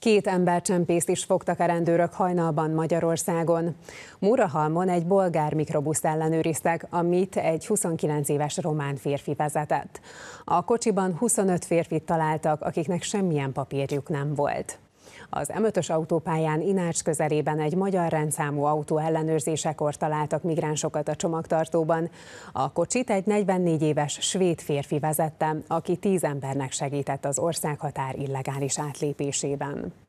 Két embercsempészt is fogtak a rendőrök hajnalban Magyarországon. Murahalmon egy bolgár mikrobuszt ellenőriztek, amit egy 29 éves román férfi vezetett. A kocsiban 25 férfit találtak, akiknek semmilyen papírjuk nem volt. Az M5-ös autópályán Inács közelében egy magyar rendszámú autó ellenőrzésekor találtak migránsokat a csomagtartóban. A kocsit egy 44 éves svéd férfi vezette, aki 10 embernek segített az országhatár illegális átlépésében.